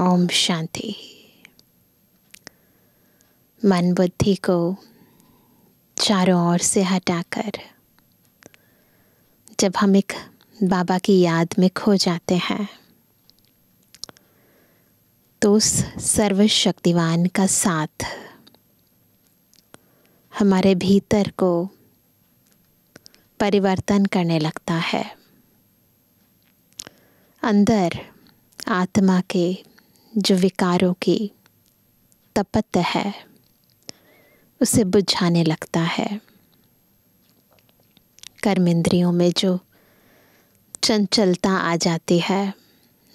ओम शांति मन बुद्धि को चारों ओर से हटाकर जब हम एक बाबा की याद में खो जाते हैं तो उस सर्वशक्तिवान का साथ हमारे भीतर को परिवर्तन करने लगता है अंदर आत्मा के जो विकारों की तपत है उसे बुझाने लगता है कर्म इंद्रियों में जो चंचलता आ जाती है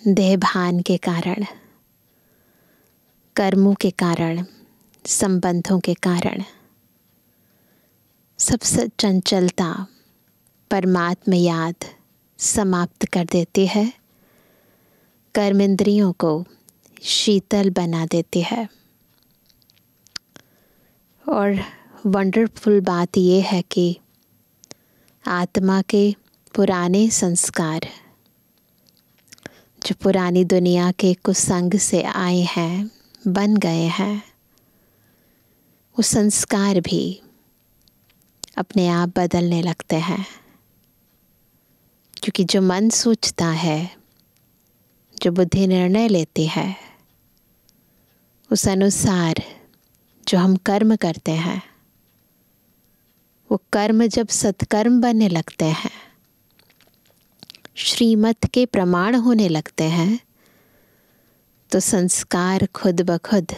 देह भान के कारण कर्मों के कारण संबंधों के कारण सबसे चंचलता परमात्म याद समाप्त कर देती है कर्म इंद्रियों को शीतल बना देती है और वंडरफुल बात यह है कि आत्मा के पुराने संस्कार जो पुरानी दुनिया के कुसंग से आए हैं बन गए हैं वो संस्कार भी अपने आप बदलने लगते हैं क्योंकि जो मन सोचता है जो बुद्धि निर्णय लेती है उस अनुसार जो हम कर्म करते हैं वो कर्म जब सत्कर्म बनने लगते हैं श्रीमत के प्रमाण होने लगते हैं तो संस्कार खुद ब खुद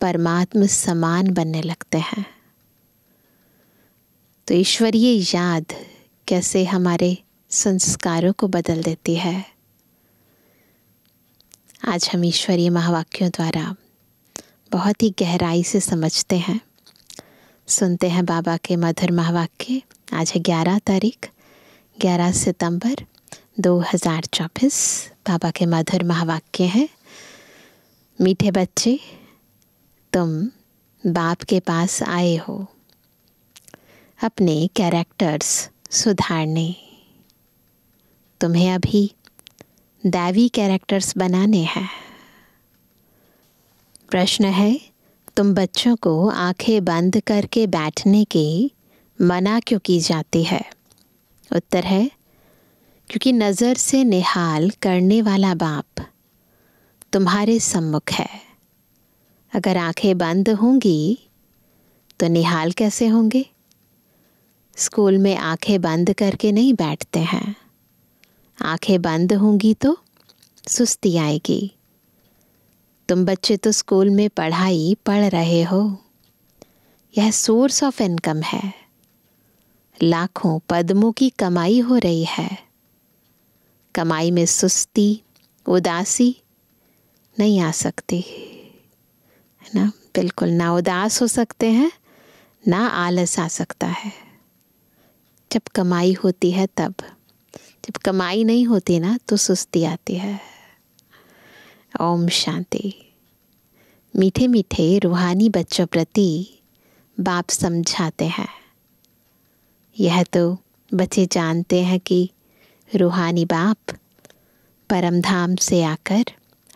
परमात्म समान बनने लगते हैं तो ईश्वरीय याद कैसे हमारे संस्कारों को बदल देती है आज हम ईश्वरीय महावाक्यों द्वारा बहुत ही गहराई से समझते हैं सुनते हैं बाबा के मधुर महावाक्य आज है ग्यारह तारीख ग्यारह सितंबर 2024 बाबा के मधुर महावाक्य हैं मीठे बच्चे तुम बाप के पास आए हो अपने कैरेक्टर्स सुधारने तुम्हें अभी दैवी कैरेक्टर्स बनाने हैं प्रश्न है तुम बच्चों को आंखें बंद करके बैठने की मना क्यों की जाती है उत्तर है क्योंकि नज़र से निहाल करने वाला बाप तुम्हारे सम्मुख है अगर आंखें बंद होंगी तो निहाल कैसे होंगे स्कूल में आंखें बंद करके नहीं बैठते हैं आंखें बंद होंगी तो सुस्ती आएगी तुम बच्चे तो स्कूल में पढ़ाई पढ़ रहे हो यह सोर्स ऑफ इनकम है लाखों पद्मों की कमाई हो रही है कमाई में सुस्ती उदासी नहीं आ सकती है ना बिल्कुल ना उदास हो सकते हैं ना आलस आ सकता है जब कमाई होती है तब जब कमाई नहीं होती ना तो सुस्ती आती है ओम शांति मीठे मीठे रूहानी बच्चों प्रति बाप समझाते हैं यह तो बच्चे जानते हैं कि रूहानी बाप परमधाम से आकर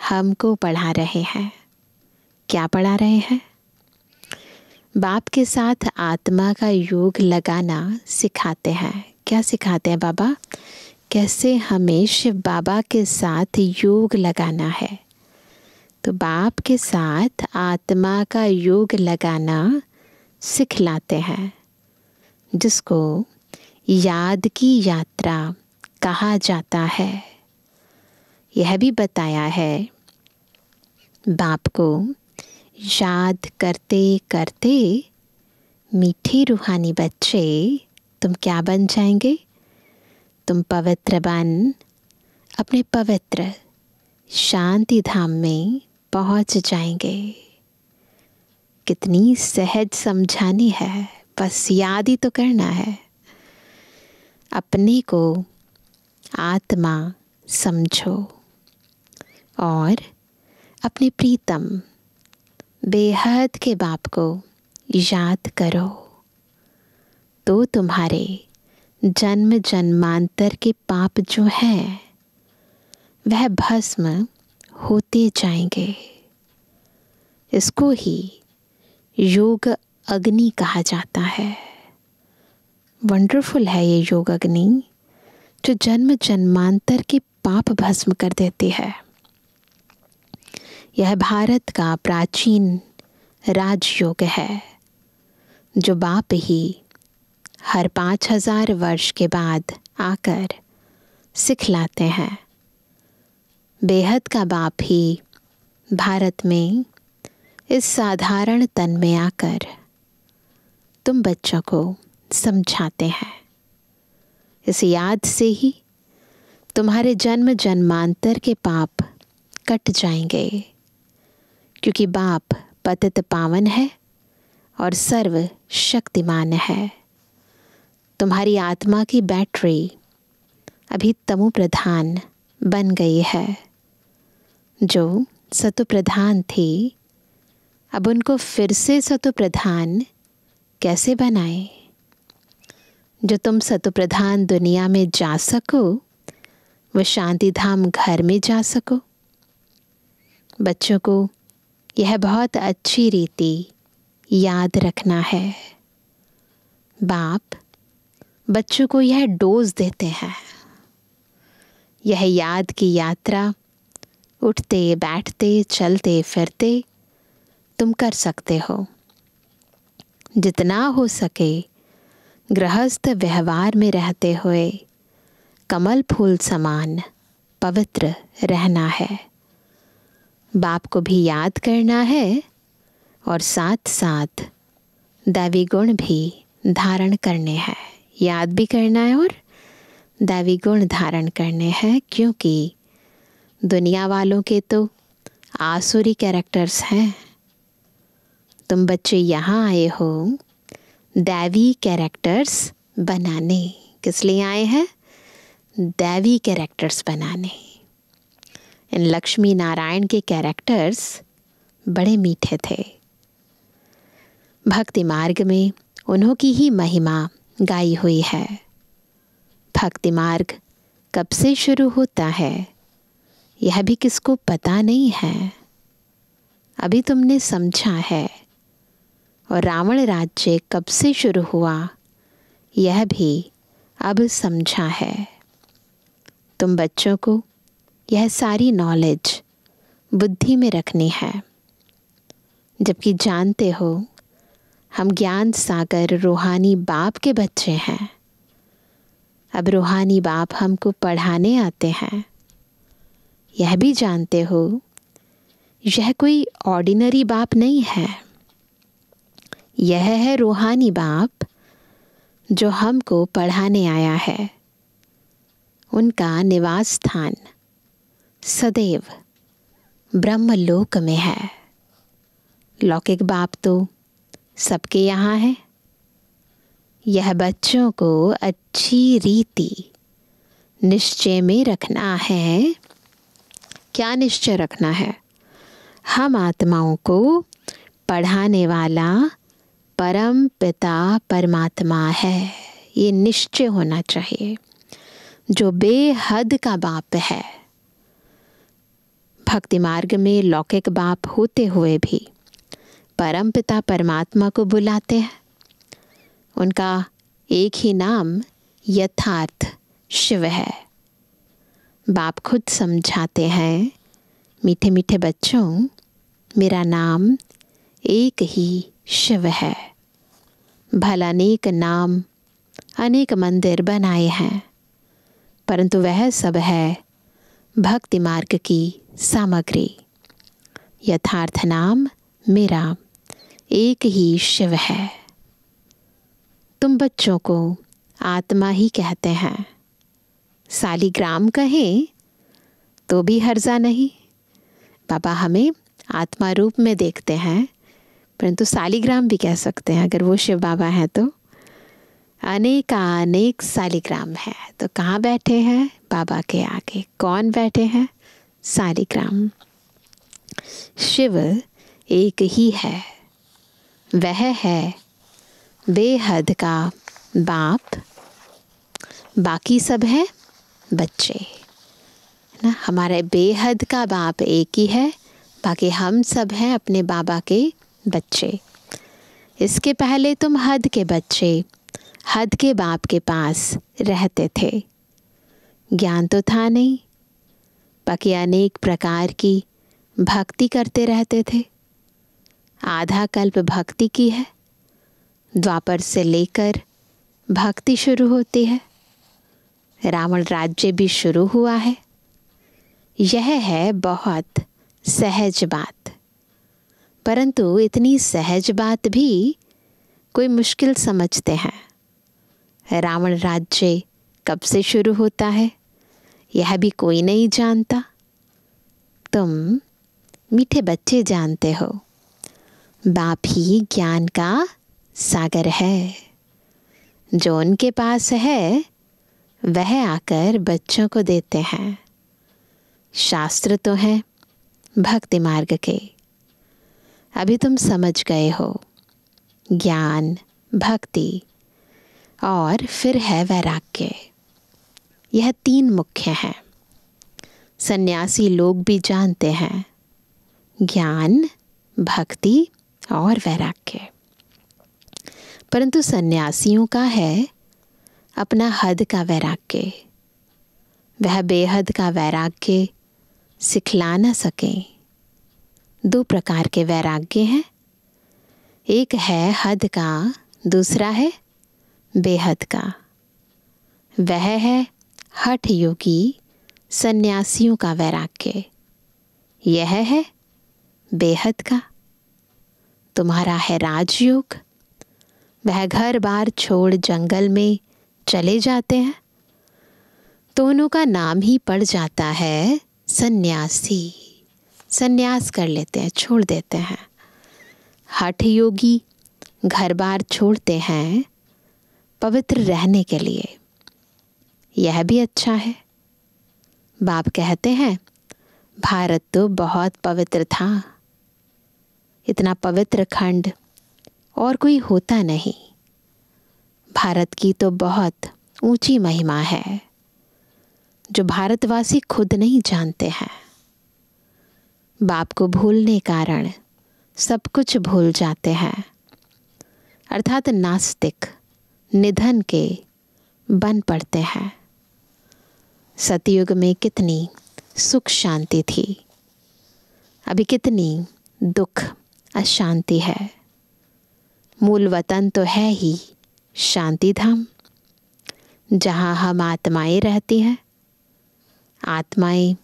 हमको पढ़ा रहे हैं क्या पढ़ा रहे हैं बाप के साथ आत्मा का योग लगाना सिखाते हैं क्या सिखाते हैं बाबा कैसे हमें शिव बाबा के साथ योग लगाना है तो बाप के साथ आत्मा का योग लगाना सिखलाते हैं जिसको याद की यात्रा कहा जाता है यह भी बताया है बाप को याद करते करते मीठे रूहानी बच्चे तुम क्या बन जाएंगे तुम पवित्र बन अपने पवित्र शांति धाम में पहुंच जाएंगे कितनी सहज समझानी है बस याद ही तो करना है अपने को आत्मा समझो और अपने प्रीतम बेहद के बाप को याद करो तो तुम्हारे जन्म जन्मांतर के पाप जो हैं वह भस्म होते जाएंगे इसको ही योग अग्नि कहा जाता है वंडरफुल है ये योग अग्नि जो जन्म जन्मांतर के पाप भस्म कर देती है यह भारत का प्राचीन राजयोग है जो बाप ही हर पाँच हजार वर्ष के बाद आकर सिखलाते हैं बेहद का बाप ही भारत में इस साधारण तन में आकर तुम बच्चों को समझाते हैं इस याद से ही तुम्हारे जन्म जन्मांतर के पाप कट जाएंगे क्योंकि बाप पतित पावन है और सर्व शक्तिमान है तुम्हारी आत्मा की बैटरी अभी तमु प्रधान बन गई है जो सतु प्रधान थी अब उनको फिर से सतु प्रधान कैसे बनाए जो तुम सतु प्रधान दुनिया में जा सको वो शांति धाम घर में जा सको बच्चों को यह बहुत अच्छी रीति याद रखना है बाप बच्चों को यह डोज देते हैं यह याद की यात्रा उठते बैठते चलते फिरते तुम कर सकते हो जितना हो सके गृहस्थ व्यवहार में रहते हुए कमल फूल समान पवित्र रहना है बाप को भी याद करना है और साथ साथ दैवी गुण भी धारण करने हैं याद भी करना है और दैवी गुण धारण करने हैं क्योंकि दुनिया वालों के तो आसुरी कैरेक्टर्स हैं तुम बच्चे यहाँ आए हो दैवी कैरेक्टर्स बनाने किस लिए आए हैं दैवी कैरेक्टर्स बनाने इन लक्ष्मी नारायण के कैरेक्टर्स बड़े मीठे थे भक्ति मार्ग में उन्हों की ही महिमा गाई हुई है भक्ति मार्ग कब से शुरू होता है यह भी किसको पता नहीं है अभी तुमने समझा है और रावण राज्य कब से शुरू हुआ यह भी अब समझा है तुम बच्चों को यह सारी नॉलेज बुद्धि में रखनी है जबकि जानते हो हम ज्ञान सागर रूहानी बाप के बच्चे हैं अब रूहानी बाप हमको पढ़ाने आते हैं यह भी जानते हो यह कोई ऑर्डिनरी बाप नहीं है यह है रूहानी बाप जो हमको पढ़ाने आया है उनका निवास स्थान सदैव ब्रह्मलोक में है लौकिक बाप तो सबके यहाँ है यह बच्चों को अच्छी रीति निश्चय में रखना है क्या निश्चय रखना है हम आत्माओं को पढ़ाने वाला परम पिता परमात्मा है ये निश्चय होना चाहिए जो बेहद का बाप है भक्ति मार्ग में लौकिक बाप होते हुए भी परम पिता परमात्मा को बुलाते हैं उनका एक ही नाम यथार्थ शिव है बाप खुद समझाते हैं मीठे मीठे बच्चों मेरा नाम एक ही शिव है भला अनेक नाम अनेक मंदिर बनाए हैं परंतु वह सब है भक्ति मार्ग की सामग्री यथार्थ नाम मेरा एक ही शिव है तुम बच्चों को आत्मा ही कहते हैं सालिग्राम कहें तो भी हर्जा नहीं बाबा हमें आत्मा रूप में देखते हैं परंतु सालिग्राम भी कह सकते हैं अगर वो शिव बाबा हैं तो अनेकानेक सालिग्राम है तो कहाँ बैठे हैं बाबा के आगे कौन बैठे हैं सालिग्राम शिव एक ही है वह है बेहद का बाप बाकी सब है बच्चे ना हमारे बेहद का बाप एक ही है बाकी हम सब हैं अपने बाबा के बच्चे इसके पहले तुम हद के बच्चे हद के बाप के पास रहते थे ज्ञान तो था नहीं बाकी अनेक प्रकार की भक्ति करते रहते थे आधा कल्प भक्ति की है द्वापर से लेकर भक्ति शुरू होती है रावण राज्य भी शुरू हुआ है यह है बहुत सहज बात परंतु इतनी सहज बात भी कोई मुश्किल समझते हैं रावण राज्य कब से शुरू होता है यह भी कोई नहीं जानता तुम मीठे बच्चे जानते हो बाप ही ज्ञान का सागर है जो उनके पास है वह आकर बच्चों को देते हैं शास्त्र तो हैं भक्ति मार्ग के अभी तुम समझ गए हो ज्ञान भक्ति और फिर है वैराग्य यह तीन मुख्य हैं सन्यासी लोग भी जानते हैं ज्ञान भक्ति और वैराग्य परंतु सन्यासियों का है अपना हद का वैराग्य वह बेहद का वैराग्य सिखला न सकें दो प्रकार के वैराग्य हैं एक है हद का दूसरा है बेहद का वह है हठ योगी सन्यासियों का वैराग्य यह है बेहद का तुम्हारा है राजयोग वह घर बार छोड़ जंगल में चले जाते हैं दोनों का नाम ही पड़ जाता है सन्यासी सन्यास कर लेते हैं छोड़ देते हैं हठ योगी घर बार छोड़ते हैं पवित्र रहने के लिए यह भी अच्छा है बाप कहते हैं भारत तो बहुत पवित्र था इतना पवित्र खंड और कोई होता नहीं भारत की तो बहुत ऊंची महिमा है जो भारतवासी खुद नहीं जानते हैं बाप को भूलने कारण सब कुछ भूल जाते हैं अर्थात नास्तिक निधन के बन पड़ते हैं सतयुग में कितनी सुख शांति थी अभी कितनी दुख अशांति है मूल वतन तो है ही शांति धाम जहाँ हम आत्माएं रहती हैं आत्माएं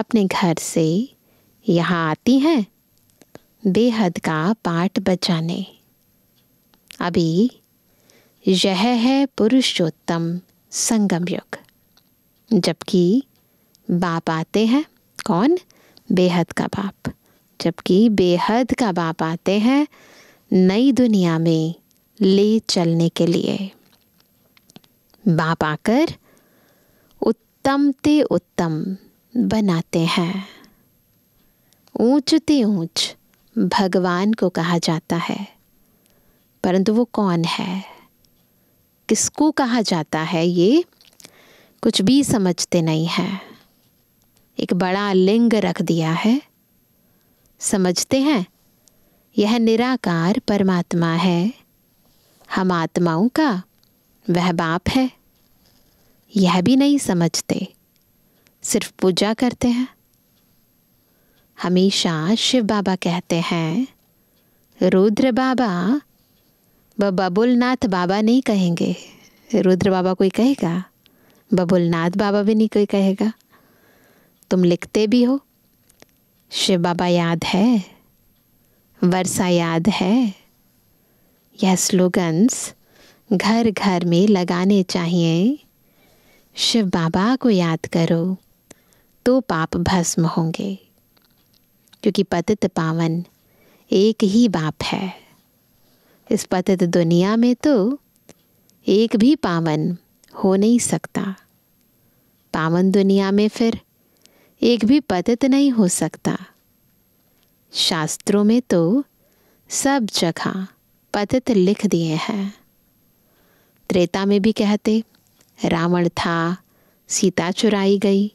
अपने घर से यहाँ आती हैं बेहद का पाठ बचाने अभी यह है पुरुषोत्तम संगम युग जबकि बाप आते हैं कौन बेहद का बाप जबकि बेहद का बाप आते हैं नई दुनिया में ले चलने के लिए बाप आकर उत्तम ते उत्तम बनाते हैं ऊंचते ऊंच भगवान को कहा जाता है परंतु वो कौन है किसको कहा जाता है ये कुछ भी समझते नहीं है एक बड़ा लिंग रख दिया है समझते हैं यह निराकार परमात्मा है हम आत्माओं का वह बाप है यह भी नहीं समझते सिर्फ पूजा करते हैं हमेशा शिव बाबा कहते हैं रुद्र बाबा व बबुलनाथ बाबा नहीं कहेंगे रुद्र बाबा कोई कहेगा बबुलनाथ बाबा भी नहीं कोई कहेगा तुम लिखते भी हो शिव बाबा याद है वर्षा याद है यह स्लोगन्स घर घर में लगाने चाहिए शिव बाबा को याद करो तो पाप भस्म होंगे क्योंकि पतित पावन एक ही बाप है इस पतित दुनिया में तो एक भी पावन हो नहीं सकता पावन दुनिया में फिर एक भी पतित नहीं हो सकता शास्त्रों में तो सब जगह पतित लिख दिए हैं त्रेता में भी कहते रावण था सीता चुराई गई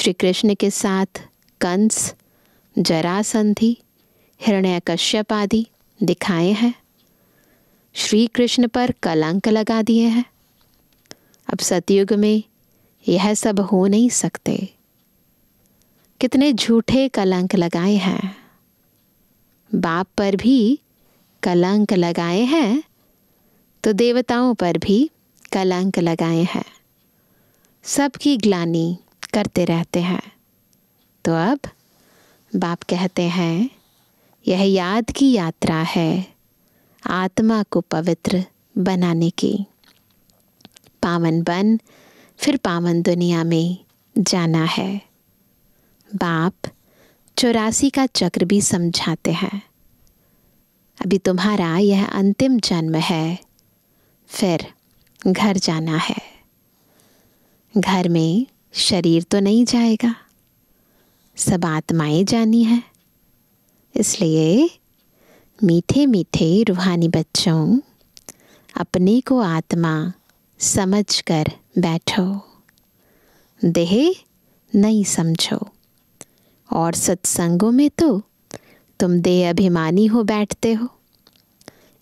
श्री कृष्ण के साथ कंस जरासंधि हिरण्य कश्यप आदि दिखाए हैं श्री कृष्ण पर कलंक लगा दिए हैं अब सतयुग में यह सब हो नहीं सकते कितने झूठे कलंक लगाए हैं बाप पर भी कलंक लगाए हैं तो देवताओं पर भी कलंक लगाए हैं सबकी ग्लानी करते रहते हैं तो अब बाप कहते हैं यह याद की यात्रा है आत्मा को पवित्र बनाने की पावन बन फिर पावन दुनिया में जाना है बाप चौरासी का चक्र भी समझाते हैं अभी तुम्हारा यह अंतिम जन्म है फिर घर जाना है घर में शरीर तो नहीं जाएगा सब आत्माएं जानी है इसलिए मीठे मीठे रूहानी बच्चों अपने को आत्मा समझ कर बैठो देह नहीं समझो और सत्संगों में तो तुम दे अभिमानी हो बैठते हो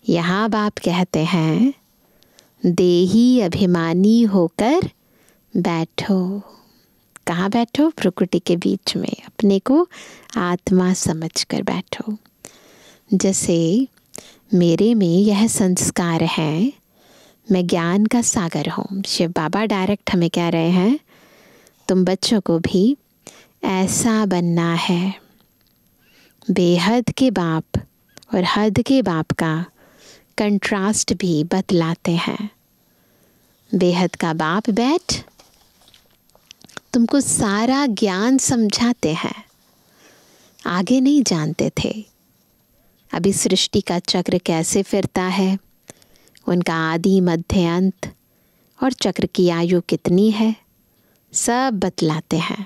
यहाँ बाप कहते हैं देही अभिमानी होकर बैठो कहाँ बैठो प्रकृति के बीच में अपने को आत्मा समझ कर बैठो जैसे मेरे में यह संस्कार है मैं ज्ञान का सागर हूँ शिव बाबा डायरेक्ट हमें कह रहे हैं तुम बच्चों को भी ऐसा बनना है बेहद के बाप और हद के बाप का कंट्रास्ट भी बतलाते हैं बेहद का बाप बैठ तुमको सारा ज्ञान समझाते हैं आगे नहीं जानते थे अभी सृष्टि का चक्र कैसे फिरता है उनका आदि मध्य अंत और चक्र की आयु कितनी है सब बतलाते हैं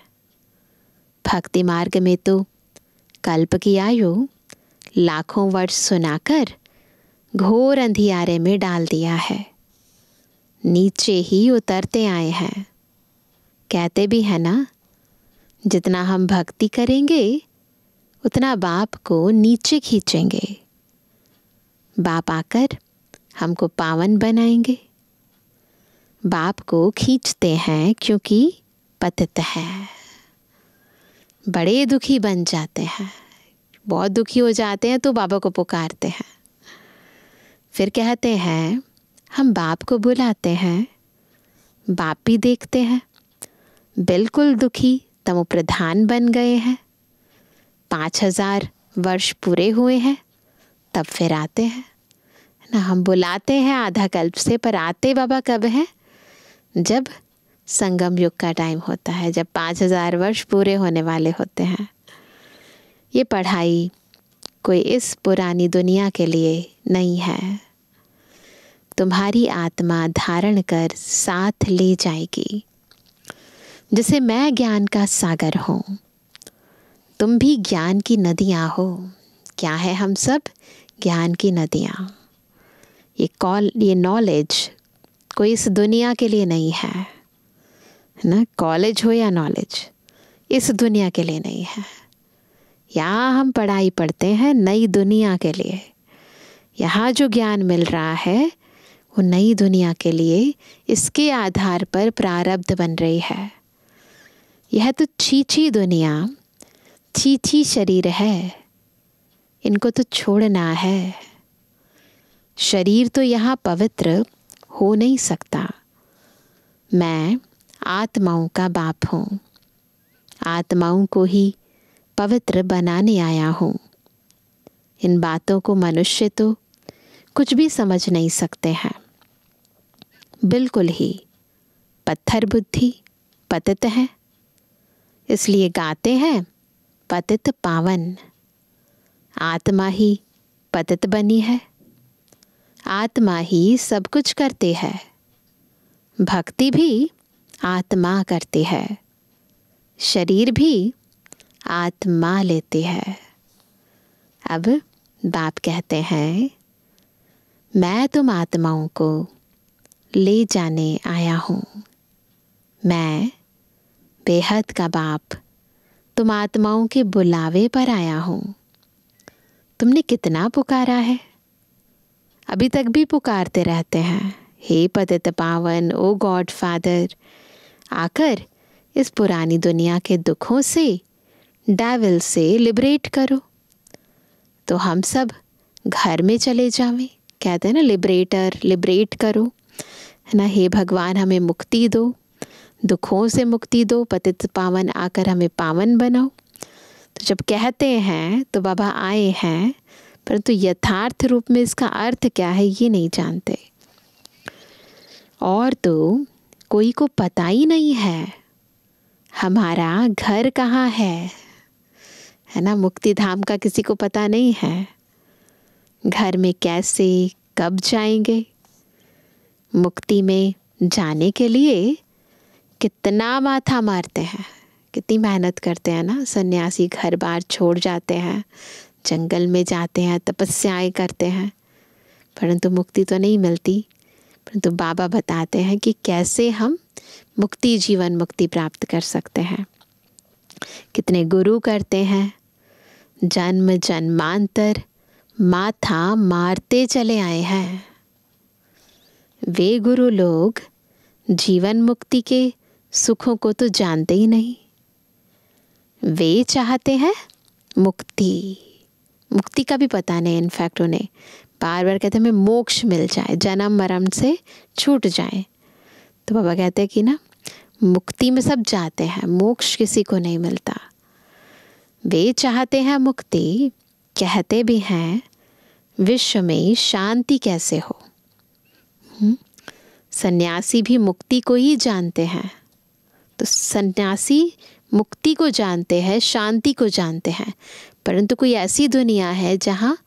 भक्ति मार्ग में तो कल्प की आयु लाखों वर्ष सुनाकर घोर अंधियारे में डाल दिया है नीचे ही उतरते आए हैं कहते भी है ना जितना हम भक्ति करेंगे उतना बाप को नीचे खींचेंगे बाप आकर हमको पावन बनाएंगे बाप को खींचते हैं क्योंकि पतित है बड़े दुखी बन जाते हैं बहुत दुखी हो जाते हैं तो बाबा को पुकारते हैं फिर कहते हैं हम बाप को बुलाते हैं बाप भी देखते हैं बिल्कुल दुखी तमो प्रधान बन गए हैं पाँच हजार वर्ष पूरे हुए हैं तब फिर आते हैं ना हम बुलाते हैं आधा कल्प से पर आते बाबा कब हैं जब संगम युग का टाइम होता है जब पाँच हज़ार वर्ष पूरे होने वाले होते हैं ये पढ़ाई कोई इस पुरानी दुनिया के लिए नहीं है तुम्हारी आत्मा धारण कर साथ ले जाएगी जिसे मैं ज्ञान का सागर हूँ तुम भी ज्ञान की नदियाँ हो क्या है हम सब ज्ञान की नदियाँ ये कॉल ये नॉलेज कोई इस दुनिया के लिए नहीं है है ना कॉलेज हो या नॉलेज इस दुनिया के लिए नहीं है यहाँ हम पढ़ाई पढ़ते हैं नई दुनिया के लिए यहाँ जो ज्ञान मिल रहा है वो नई दुनिया के लिए इसके आधार पर प्रारब्ध बन रही है यह तो छीछी दुनिया छीछी शरीर है इनको तो छोड़ना है शरीर तो यहाँ पवित्र हो नहीं सकता मैं आत्माओं का बाप हूँ आत्माओं को ही पवित्र बनाने आया हूँ इन बातों को मनुष्य तो कुछ भी समझ नहीं सकते हैं बिल्कुल ही पत्थर बुद्धि पतित है इसलिए गाते हैं पतित पावन आत्मा ही पतित बनी है आत्मा ही सब कुछ करते हैं भक्ति भी आत्मा करती है शरीर भी आत्मा लेती है अब बाप कहते हैं मैं तुम आत्माओं को ले जाने आया हूँ मैं बेहद का बाप तुम आत्माओं के बुलावे पर आया हूँ तुमने कितना पुकारा है अभी तक भी पुकारते रहते हैं हे पतित पावन ओ गॉड फादर आकर इस पुरानी दुनिया के दुखों से डेविल से लिबरेट करो तो हम सब घर में चले जावें कहते हैं ना लिबरेटर लिबरेट करो है ना हे भगवान हमें मुक्ति दो दुखों से मुक्ति दो पतित पावन आकर हमें पावन बनाओ तो जब कहते हैं तो बाबा आए हैं परंतु तो यथार्थ रूप में इसका अर्थ क्या है ये नहीं जानते और तो कोई को पता ही नहीं है हमारा घर कहाँ है है ना मुक्ति धाम का किसी को पता नहीं है घर में कैसे कब जाएंगे मुक्ति में जाने के लिए कितना माथा मारते हैं कितनी मेहनत करते हैं ना सन्यासी घर बार छोड़ जाते हैं जंगल में जाते हैं तपस्याएं करते हैं परंतु मुक्ति तो नहीं मिलती तो बाबा बताते हैं कि कैसे हम मुक्ति जीवन मुक्ति प्राप्त कर सकते हैं कितने गुरु करते हैं जन्म जन्मांतर माथा मारते चले आए हैं वे गुरु लोग जीवन मुक्ति के सुखों को तो जानते ही नहीं वे चाहते हैं मुक्ति मुक्ति का भी पता नहीं इनफैक्ट उन्हें बार बार कहते हैं हमें मोक्ष मिल जाए जन्म मरम से छूट जाए तो बाबा कहते हैं कि ना मुक्ति में सब जाते हैं मोक्ष किसी को नहीं मिलता वे चाहते हैं मुक्ति कहते भी हैं विश्व में शांति कैसे हो हम्म, सन्यासी भी मुक्ति को ही जानते हैं तो सन्यासी मुक्ति को जानते हैं शांति को जानते हैं परंतु कोई ऐसी दुनिया है जहाँ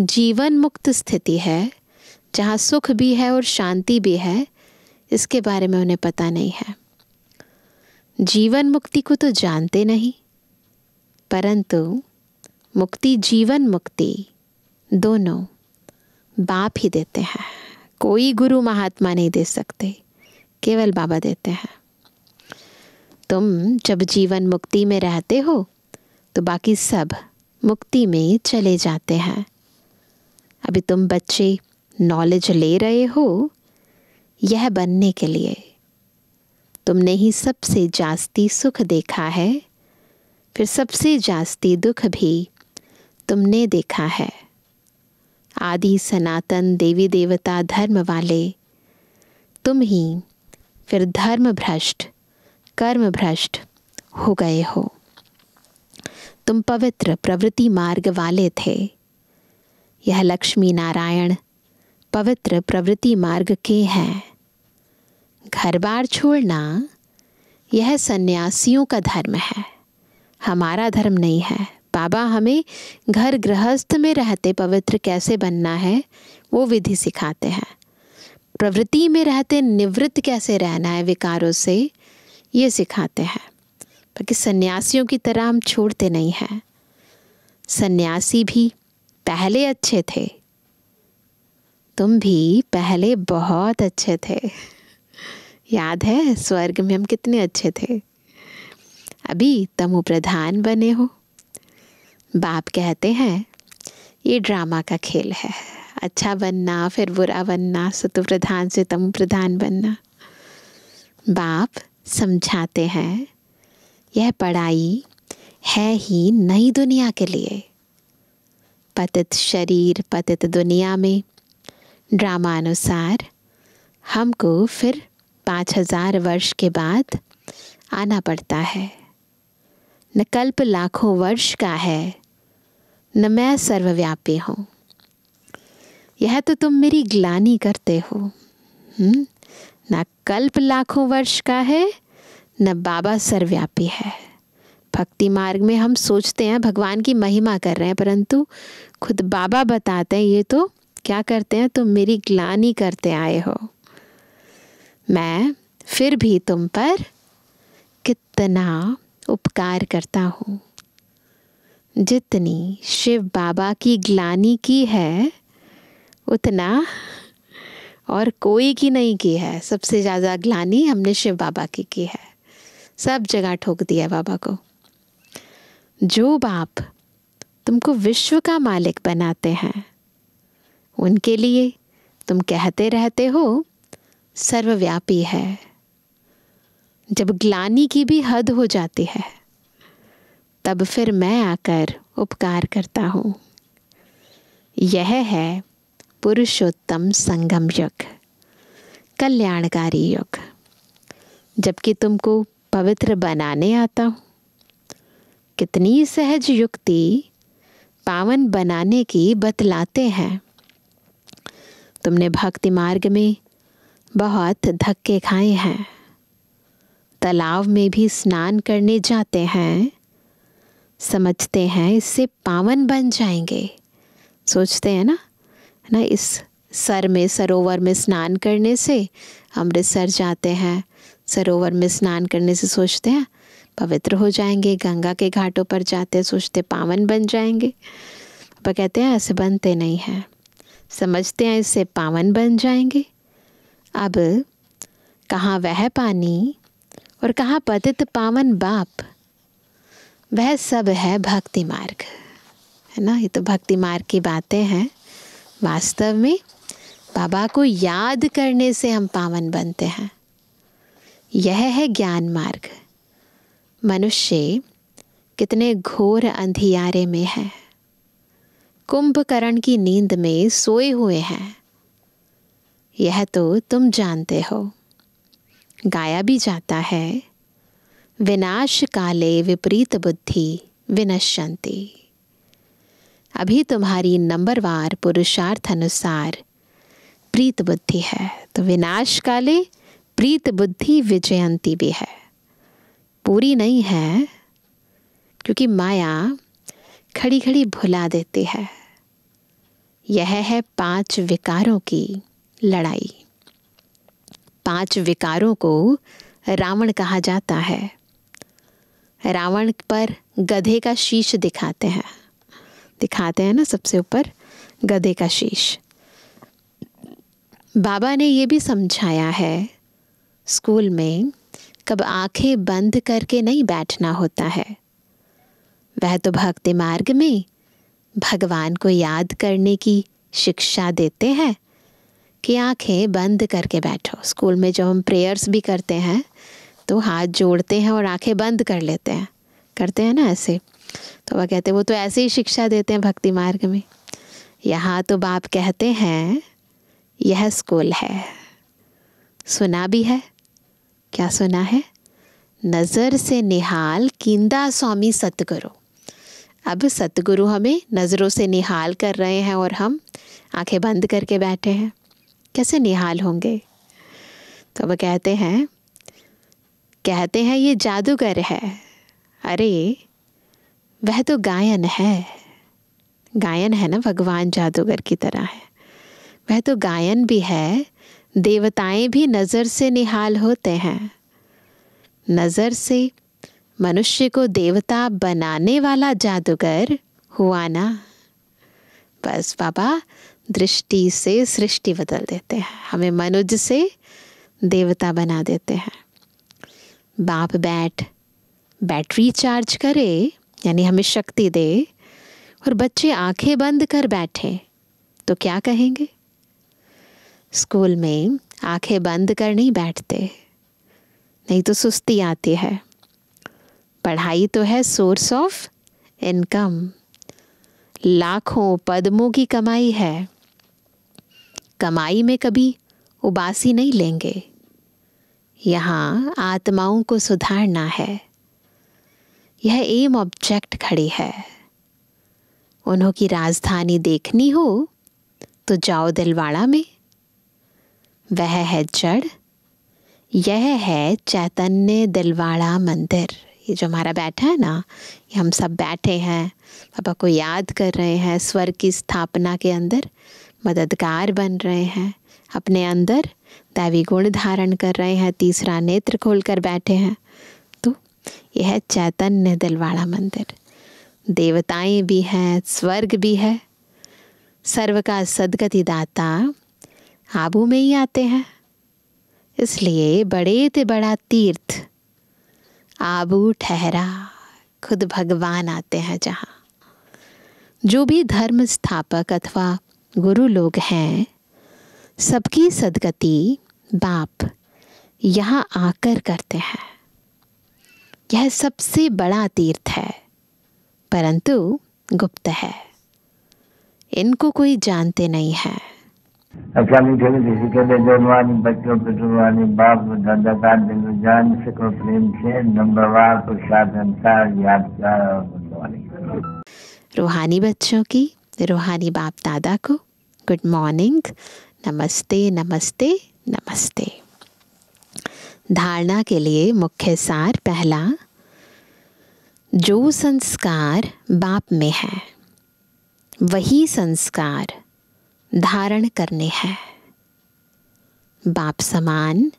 जीवन मुक्त स्थिति है जहाँ सुख भी है और शांति भी है इसके बारे में उन्हें पता नहीं है जीवन मुक्ति को तो जानते नहीं परंतु मुक्ति जीवन मुक्ति दोनों बाप ही देते हैं कोई गुरु महात्मा नहीं दे सकते केवल बाबा देते हैं तुम जब जीवन मुक्ति में रहते हो तो बाकी सब मुक्ति में चले जाते हैं अभी तुम बच्चे नॉलेज ले रहे हो यह बनने के लिए तुमने ही सबसे जास्ती सुख देखा है फिर सबसे जास्ती दुख भी तुमने देखा है आदि सनातन देवी देवता धर्म वाले तुम ही फिर धर्म भ्रष्ट कर्म भ्रष्ट हो गए हो तुम पवित्र प्रवृत्ति मार्ग वाले थे यह लक्ष्मी नारायण पवित्र प्रवृत्ति मार्ग के हैं घर बार छोड़ना यह सन्यासियों का धर्म है हमारा धर्म नहीं है बाबा हमें घर गृहस्थ में रहते पवित्र कैसे बनना है वो विधि सिखाते हैं प्रवृत्ति में रहते निवृत्त कैसे रहना है विकारों से ये सिखाते हैं बाकी सन्यासियों की तरह हम छोड़ते नहीं हैं सन्यासी भी पहले अच्छे थे तुम भी पहले बहुत अच्छे थे याद है स्वर्ग में हम कितने अच्छे थे अभी तमु प्रधान बने हो बाप कहते हैं ये ड्रामा का खेल है अच्छा बनना फिर बुरा बनना सतु प्रधान से तमु प्रधान बनना बाप समझाते हैं यह पढ़ाई है ही नई दुनिया के लिए पतित शरीर पतित दुनिया में ड्रामा अनुसार हमको फिर पाँच हजार वर्ष के बाद आना पड़ता है न कल्प लाखों वर्ष का है न मैं सर्वव्यापी हूँ यह तो तुम मेरी ग्लानी करते हो हम्म? न कल्प लाखों वर्ष का है न बाबा सर्वव्यापी है भक्ति मार्ग में हम सोचते हैं भगवान की महिमा कर रहे हैं परंतु खुद बाबा बताते हैं ये तो क्या करते हैं तुम मेरी ग्लानी करते आए हो मैं फिर भी तुम पर कितना उपकार करता हूँ जितनी शिव बाबा की ग्लानी की है उतना और कोई की नहीं की है सबसे ज़्यादा ग्लानी हमने शिव बाबा की की है सब जगह ठोक दिया बाबा को जो बाप तुमको विश्व का मालिक बनाते हैं उनके लिए तुम कहते रहते हो सर्वव्यापी है जब ग्लानी की भी हद हो जाती है तब फिर मैं आकर उपकार करता हूँ यह है पुरुषोत्तम संगम युग कल्याणकारी युग जबकि तुमको पवित्र बनाने आता हूँ कितनी सहज युक्ति पावन बनाने की बतलाते हैं तुमने भक्ति मार्ग में बहुत धक्के खाए हैं तालाब में भी स्नान करने जाते हैं समझते हैं इससे पावन बन जाएंगे सोचते हैं ना ना इस सर में सरोवर में स्नान करने से अमृतसर जाते हैं सरोवर में स्नान करने से सोचते हैं पवित्र हो जाएंगे गंगा के घाटों पर जाते सोचते पावन बन जाएंगे पापा कहते हैं ऐसे बनते नहीं हैं समझते हैं इससे पावन बन जाएंगे अब कहाँ वह पानी और कहाँ पतित पावन बाप वह सब है भक्ति मार्ग है ना ये तो भक्ति मार्ग की बातें हैं वास्तव में बाबा को याद करने से हम पावन बनते हैं यह है ज्ञान मार्ग मनुष्य कितने घोर अंधियारे में है कुंभकरण की नींद में सोए हुए हैं यह तो तुम जानते हो गाया भी जाता है विनाश काले विपरीत बुद्धि विनश्यंती अभी तुम्हारी नंबरवार पुरुषार्थ अनुसार प्रीत बुद्धि है तो विनाश काले प्रीत बुद्धि विजयंती भी है पूरी नहीं है क्योंकि माया खड़ी खड़ी भुला देती है यह है पांच विकारों की लड़ाई पांच विकारों को रावण कहा जाता है रावण पर गधे का शीश दिखाते हैं दिखाते हैं ना सबसे ऊपर गधे का शीश बाबा ने ये भी समझाया है स्कूल में कब आंखें बंद करके नहीं बैठना होता है वह तो भक्ति मार्ग में भगवान को याद करने की शिक्षा देते हैं कि आंखें बंद करके बैठो स्कूल में जब हम प्रेयर्स भी करते हैं तो हाथ जोड़ते हैं और आंखें बंद कर लेते हैं करते हैं ना ऐसे तो वह कहते हैं वो तो ऐसे ही शिक्षा देते हैं भक्ति मार्ग में यहाँ तो बाप कहते हैं यह स्कूल है सुना भी है क्या सुना है नज़र से निहाल किंदा स्वामी सतगुरु अब सतगुरु हमें नज़रों से निहाल कर रहे हैं और हम आंखें बंद करके बैठे हैं कैसे निहाल होंगे तो वह कहते हैं कहते हैं ये जादूगर है अरे वह तो गायन है गायन है ना भगवान जादूगर की तरह है वह तो गायन भी है देवताएं भी नज़र से निहाल होते हैं नज़र से मनुष्य को देवता बनाने वाला जादूगर हुआ ना बस बाबा दृष्टि से सृष्टि बदल देते हैं हमें मनुज से देवता बना देते हैं बाप बैठ बैटरी चार्ज करे यानी हमें शक्ति दे और बच्चे आंखें बंद कर बैठे तो क्या कहेंगे स्कूल में आंखें बंद कर नहीं बैठते नहीं तो सुस्ती आती है पढ़ाई तो है सोर्स ऑफ इनकम लाखों पद्मों की कमाई है कमाई में कभी उबासी नहीं लेंगे यहाँ आत्माओं को सुधारना है यह एम ऑब्जेक्ट खड़ी है उन्हों की राजधानी देखनी हो तो जाओ दिलवाड़ा में वह है जड़ यह है चैतन्य दिलवाड़ा मंदिर ये जो हमारा बैठा है ना ये हम सब बैठे हैं पापा को याद कर रहे हैं स्वर की स्थापना के अंदर मददगार बन रहे हैं अपने अंदर दैवी गुण धारण कर रहे हैं तीसरा नेत्र खोल कर बैठे हैं तो यह है चैतन्य दिलवाड़ा मंदिर देवताएं भी हैं स्वर्ग भी है सर्व का सदगति दाता आबू में ही आते हैं इसलिए बड़े ते बड़ा तीर्थ आबू ठहरा खुद भगवान आते हैं जहाँ जो भी धर्म स्थापक अथवा गुरु लोग हैं सबकी सदगति बाप यहाँ आकर करते हैं यह सबसे बड़ा तीर्थ है परंतु गुप्त है इनको कोई जानते नहीं है अकाली ठेली किसी के लिए देवानी बच्चों पे दुरवानी बाप धंधा दिलो जान सको प्रेम से नंबर नंबरवार प्रसाद अंसार यादगार और रूहानी बच्चों की रूहानी बाप दादा को गुड मॉर्निंग नमस्ते नमस्ते नमस्ते धारणा के लिए मुख्य सार पहला जो संस्कार बाप में है वही संस्कार धारण करने हैं बाप समान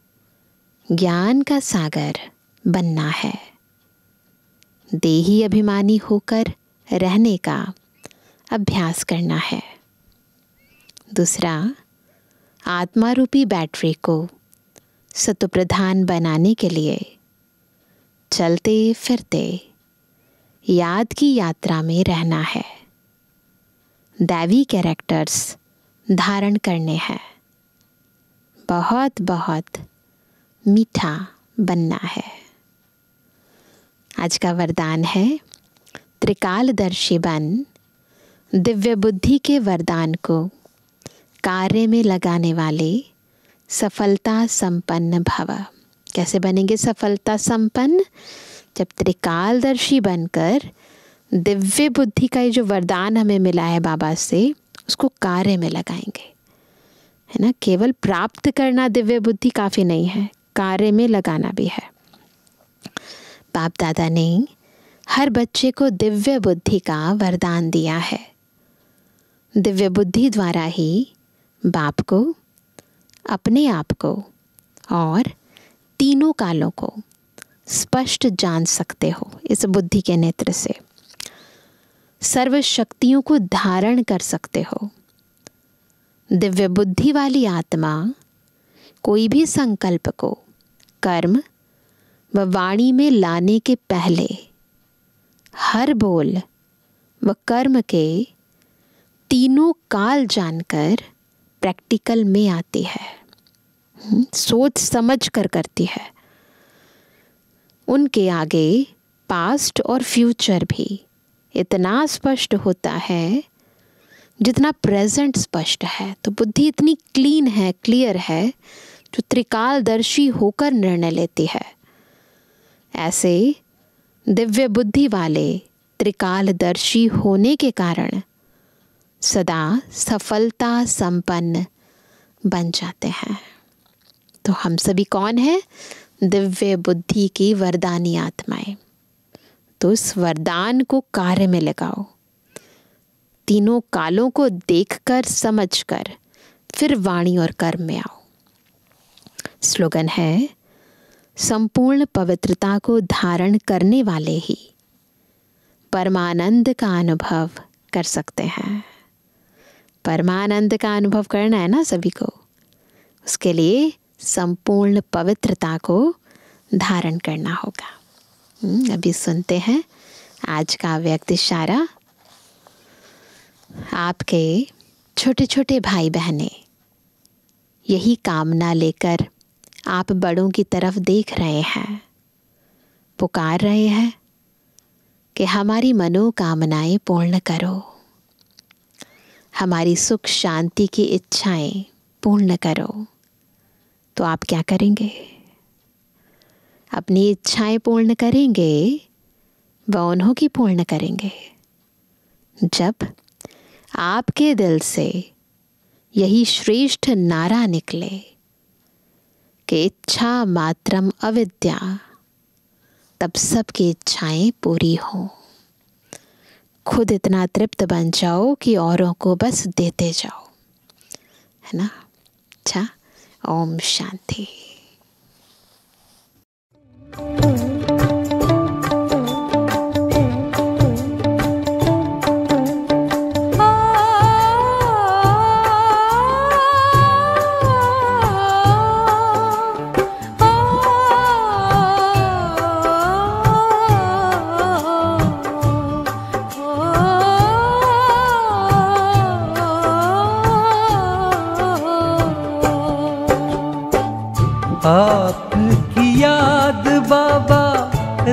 ज्ञान का सागर बनना है देही अभिमानी होकर रहने का अभ्यास करना है दूसरा आत्मा रूपी बैटरी को सतुप्रधान बनाने के लिए चलते फिरते याद की यात्रा में रहना है दैवी कैरेक्टर्स धारण करने हैं बहुत बहुत मीठा बनना है आज का वरदान है त्रिकालदर्शी बन दिव्य बुद्धि के वरदान को कार्य में लगाने वाले सफलता संपन्न भव कैसे बनेंगे सफलता संपन्न जब त्रिकालदर्शी बनकर दिव्य बुद्धि का ये जो वरदान हमें मिला है बाबा से उसको कार्य में लगाएंगे है ना केवल प्राप्त करना दिव्य बुद्धि काफ़ी नहीं है कार्य में लगाना भी है बाप दादा ने हर बच्चे को दिव्य बुद्धि का वरदान दिया है दिव्य बुद्धि द्वारा ही बाप को अपने आप को और तीनों कालों को स्पष्ट जान सकते हो इस बुद्धि के नेत्र से सर्व शक्तियों को धारण कर सकते हो दिव्य बुद्धि वाली आत्मा कोई भी संकल्प को कर्म व वाणी में लाने के पहले हर बोल व कर्म के तीनों काल जानकर प्रैक्टिकल में आती है हम्म, सोच समझ कर करती है उनके आगे पास्ट और फ्यूचर भी इतना स्पष्ट होता है जितना प्रेजेंट स्पष्ट है तो बुद्धि इतनी क्लीन है क्लियर है जो त्रिकालदर्शी होकर निर्णय लेती है ऐसे दिव्य बुद्धि वाले त्रिकालदर्शी होने के कारण सदा सफलता संपन्न बन जाते हैं तो हम सभी कौन हैं दिव्य बुद्धि की वरदानी आत्माएं तो इस वरदान को कार्य में लगाओ तीनों कालों को देखकर समझकर फिर वाणी और कर्म में आओ स्लोगन है संपूर्ण पवित्रता को धारण करने वाले ही परमानंद का अनुभव कर सकते हैं परमानंद का अनुभव करना है ना सभी को उसके लिए संपूर्ण पवित्रता को धारण करना होगा हम्म, अभी सुनते हैं आज का व्यक्ति इशारा आपके छोटे छोटे भाई बहने यही कामना लेकर आप बड़ों की तरफ देख रहे हैं पुकार रहे हैं कि हमारी मनोकामनाएं पूर्ण करो हमारी सुख शांति की इच्छाएं पूर्ण करो तो आप क्या करेंगे अपनी इच्छाएं पूर्ण करेंगे व उन्हों की पूर्ण करेंगे जब आपके दिल से यही श्रेष्ठ नारा निकले कि इच्छा मात्रम अविद्या तब सबकी इच्छाएं पूरी हों खुद इतना तृप्त बन जाओ कि औरों को बस देते जाओ है ना अच्छा ओम शांति Thank you.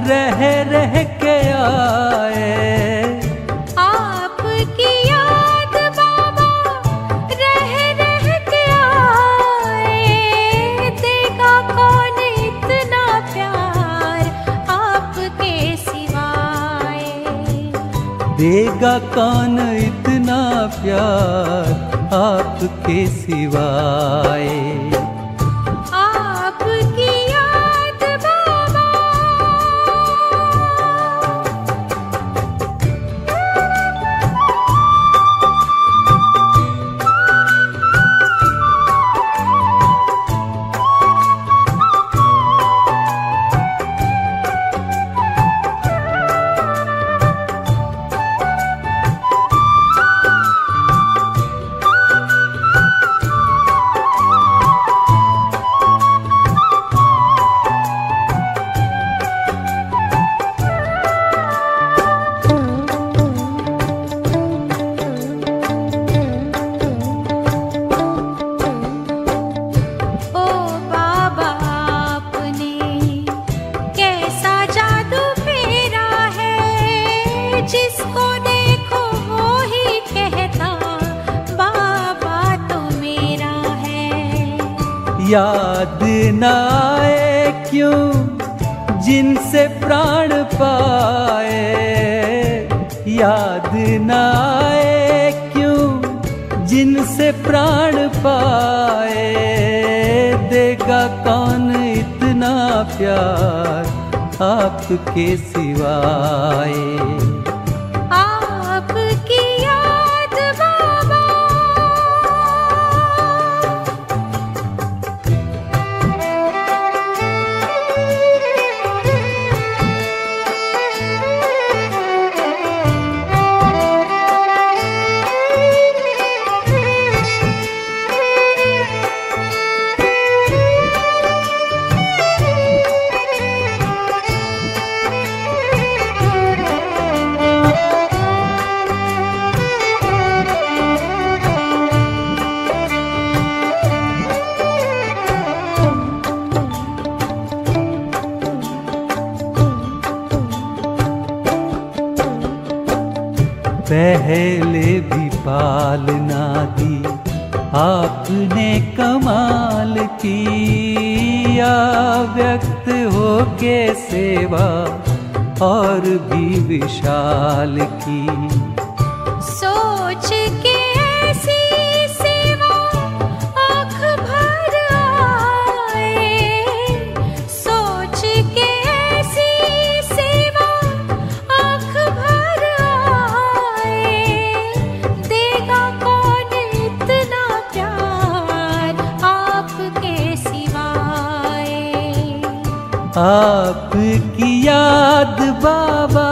रह रह के आए आपकी याद बाबा रह रह के आए देगा कौन इतना प्यार आपके सिवाय देगा कौन इतना प्यार आपके सिवाय याद न आए क्यों जिनसे प्राण पाए देगा कौन इतना प्यार आपके सिवाय के सेवा और भी विशाल की सोच के आपकी याद बाबा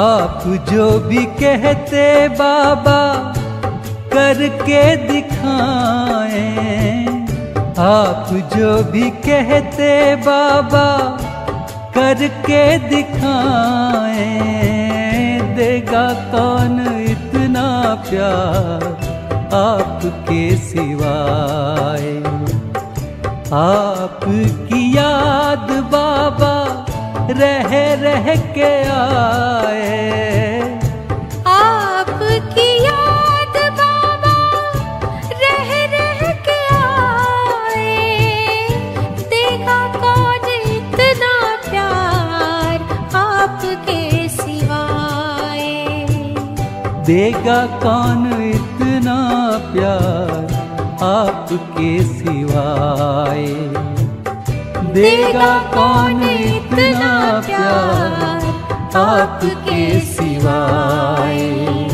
आप जो भी कहते बाबा करके दिखाएं आप जो भी कहते बाबा करके दिखाएं देगा कौन इतना प्यार आपके सिवाय आपकी याद बाबा रह रह के आए आपकी याद बाबा रह रह के आए देखा कौन इतना प्यार आपके सिवाए देगा कौन इतना प्यार आपके सिवाए देगा कौन इतना प्यार आपके सिवाय